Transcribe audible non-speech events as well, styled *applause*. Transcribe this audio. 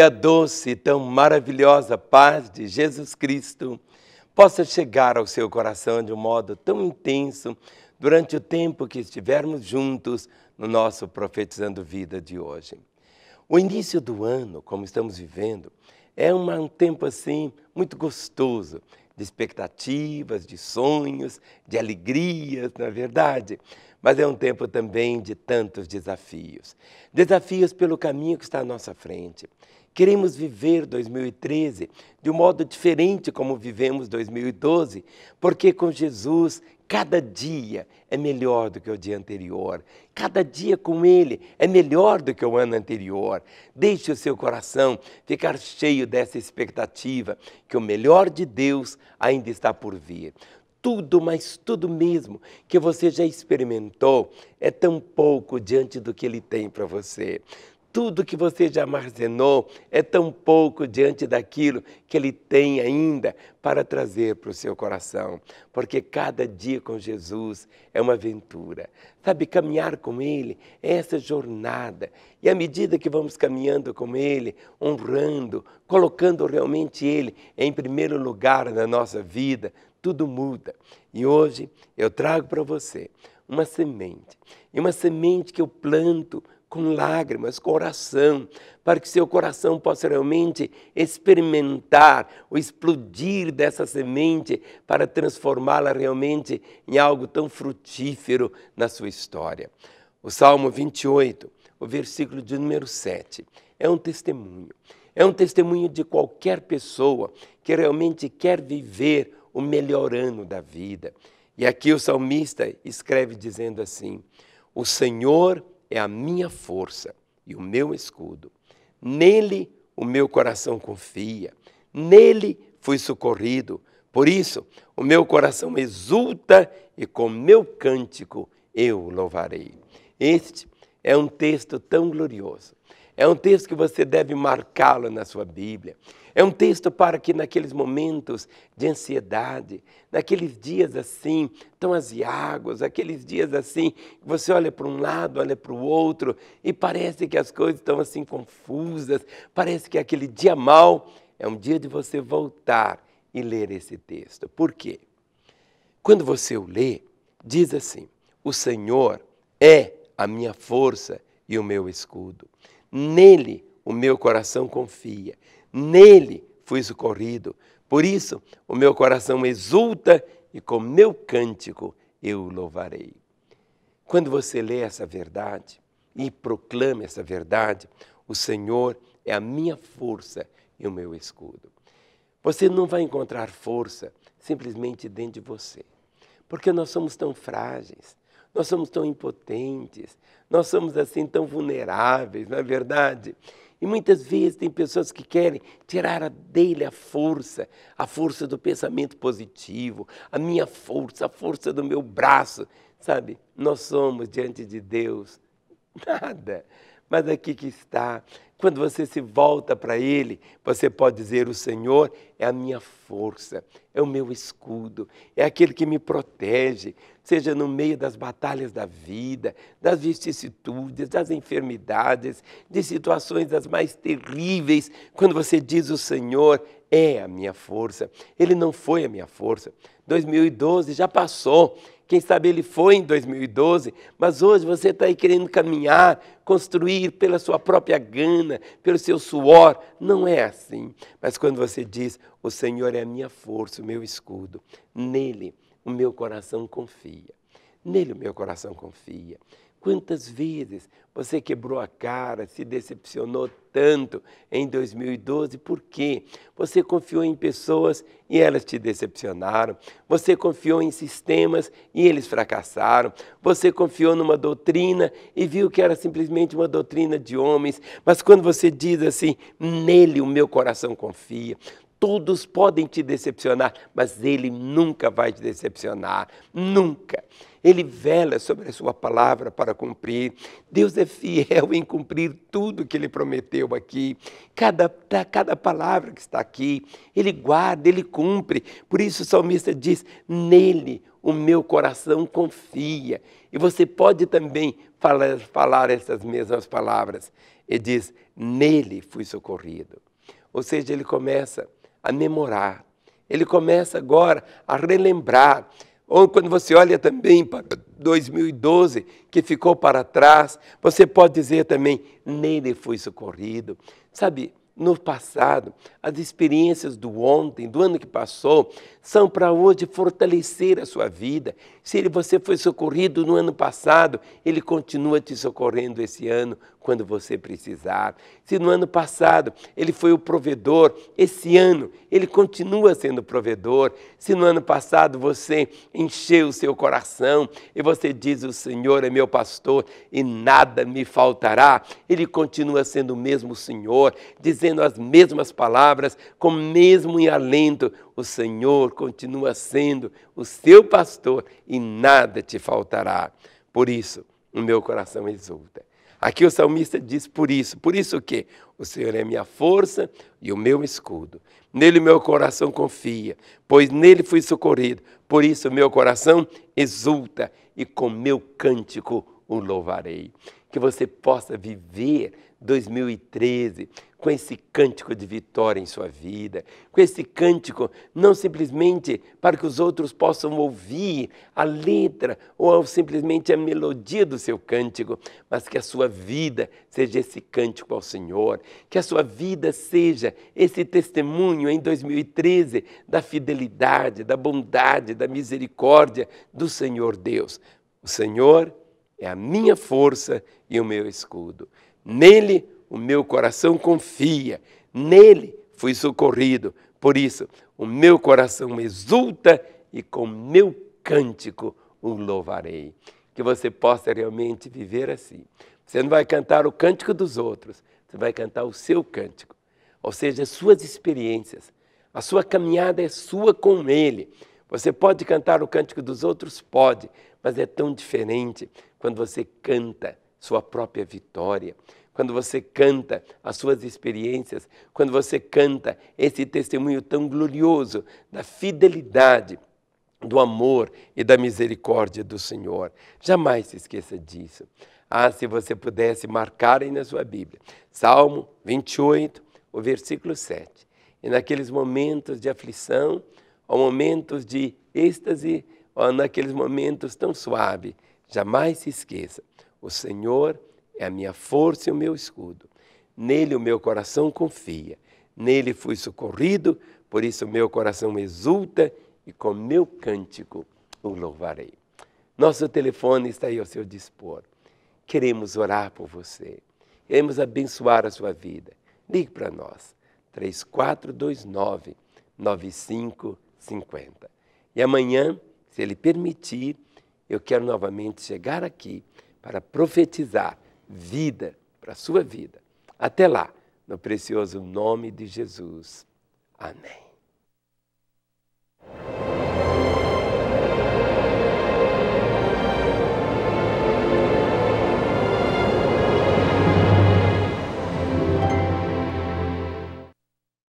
que a doce e tão maravilhosa paz de Jesus Cristo possa chegar ao seu coração de um modo tão intenso durante o tempo que estivermos juntos no nosso Profetizando Vida de hoje. O início do ano, como estamos vivendo, é um tempo assim muito gostoso, de expectativas, de sonhos, de alegrias, na é verdade. Mas é um tempo também de tantos desafios. Desafios pelo caminho que está à nossa frente. Queremos viver 2013 de um modo diferente como vivemos 2012, porque com Jesus cada dia é melhor do que o dia anterior. Cada dia com Ele é melhor do que o ano anterior. Deixe o seu coração ficar cheio dessa expectativa que o melhor de Deus ainda está por vir. Tudo, mas tudo mesmo que você já experimentou é tão pouco diante do que Ele tem para você tudo que você já armazenou é tão pouco diante daquilo que Ele tem ainda para trazer para o seu coração. Porque cada dia com Jesus é uma aventura. Sabe, caminhar com Ele é essa jornada. E à medida que vamos caminhando com Ele, honrando, colocando realmente Ele em primeiro lugar na nossa vida, tudo muda. E hoje eu trago para você uma semente. E uma semente que eu planto com lágrimas, com oração, para que seu coração possa realmente experimentar o explodir dessa semente para transformá-la realmente em algo tão frutífero na sua história. O Salmo 28, o versículo de número 7, é um testemunho. É um testemunho de qualquer pessoa que realmente quer viver o melhor ano da vida. E aqui o salmista escreve dizendo assim: O Senhor é a minha força e o meu escudo. Nele o meu coração confia, nele fui socorrido. Por isso, o meu coração exulta e com meu cântico eu louvarei. Este é um texto tão glorioso é um texto que você deve marcá-lo na sua Bíblia. É um texto para que naqueles momentos de ansiedade, naqueles dias assim, tão aziagos, aqueles dias assim, você olha para um lado, olha para o outro e parece que as coisas estão assim confusas, parece que é aquele dia mal é um dia de você voltar e ler esse texto. Por quê? Quando você o lê, diz assim: O Senhor é a minha força e o meu escudo. Nele o meu coração confia, nele fui socorrido. Por isso o meu coração exulta e com meu cântico eu o louvarei. Quando você lê essa verdade e proclama essa verdade, o Senhor é a minha força e o meu escudo. Você não vai encontrar força simplesmente dentro de você, porque nós somos tão frágeis, nós somos tão impotentes, nós somos assim tão vulneráveis, não é verdade? E muitas vezes tem pessoas que querem tirar dele a força, a força do pensamento positivo, a minha força, a força do meu braço. Sabe, nós somos diante de Deus *laughs* nada, mas aqui que está quando você se volta para Ele, você pode dizer: O Senhor é a minha força, é o meu escudo, é aquele que me protege, seja no meio das batalhas da vida, das vicissitudes, das enfermidades, de situações as mais terríveis. Quando você diz: O Senhor é a minha força, Ele não foi a minha força. 2012 já passou quem sabe ele foi em 2012, mas hoje você está aí querendo caminhar, construir pela sua própria gana, pelo seu suor. Não é assim. Mas quando você diz, o Senhor é a minha força, o meu escudo, nele o meu coração confia. Nele o meu coração confia. Quantas vezes você quebrou a cara, se decepcionou tanto em 2012? Por quê? Você confiou em pessoas e elas te decepcionaram. Você confiou em sistemas e eles fracassaram. Você confiou numa doutrina e viu que era simplesmente uma doutrina de homens. Mas quando você diz assim, nele o meu coração confia, todos podem te decepcionar, mas ele nunca vai te decepcionar. Nunca. Ele vela sobre a sua palavra para cumprir. Deus é fiel em cumprir tudo que ele prometeu aqui. Cada, tá, cada palavra que está aqui, ele guarda, ele cumpre. Por isso o salmista diz: Nele o meu coração confia. E você pode também falar, falar essas mesmas palavras. Ele diz: Nele fui socorrido. Ou seja, ele começa a memorar, ele começa agora a relembrar ou quando você olha também para 2012, que ficou para trás, você pode dizer também, nele fui socorrido. Sabe, no passado, as experiências do ontem, do ano que passou, são para hoje fortalecer a sua vida. Se você foi socorrido no ano passado, ele continua te socorrendo esse ano quando você precisar. Se no ano passado ele foi o provedor, esse ano ele continua sendo provedor. Se no ano passado você encheu o seu coração e você diz: O Senhor é meu pastor e nada me faltará, ele continua sendo o mesmo Senhor, dizendo dizendo as mesmas palavras, com o mesmo alento. O Senhor continua sendo o seu pastor e nada te faltará. Por isso, o meu coração exulta. Aqui o salmista diz por isso, por isso que o Senhor é minha força e o meu escudo. Nele meu coração confia, pois nele fui socorrido. Por isso meu coração exulta e com meu cântico o louvarei. Que você possa viver 2013 com esse cântico de vitória em sua vida, com esse cântico, não simplesmente para que os outros possam ouvir a letra ou simplesmente a melodia do seu cântico, mas que a sua vida seja esse cântico ao Senhor, que a sua vida seja esse testemunho em 2013 da fidelidade, da bondade, da misericórdia do Senhor Deus. O Senhor é a minha força e o meu escudo. Nele o meu coração confia, nele fui socorrido. Por isso, o meu coração exulta e com meu cântico o louvarei. Que você possa realmente viver assim. Você não vai cantar o cântico dos outros, você vai cantar o seu cântico, ou seja, suas experiências. A sua caminhada é sua com Ele. Você pode cantar o cântico dos outros? Pode, mas é tão diferente quando você canta sua própria vitória quando você canta as suas experiências, quando você canta esse testemunho tão glorioso da fidelidade, do amor e da misericórdia do Senhor. Jamais se esqueça disso. Ah, se você pudesse marcar aí na sua Bíblia, Salmo 28, o versículo 7. E naqueles momentos de aflição, ou momentos de êxtase, ou naqueles momentos tão suaves, jamais se esqueça: o Senhor é a minha força e o meu escudo. Nele o meu coração confia, nele fui socorrido, por isso o meu coração exulta e com meu cântico o louvarei. Nosso telefone está aí ao seu dispor. Queremos orar por você, queremos abençoar a sua vida. Ligue para nós, 3429 9550. E amanhã, se ele permitir, eu quero novamente chegar aqui para profetizar vida, para a sua vida. Até lá, no precioso nome de Jesus. Amém.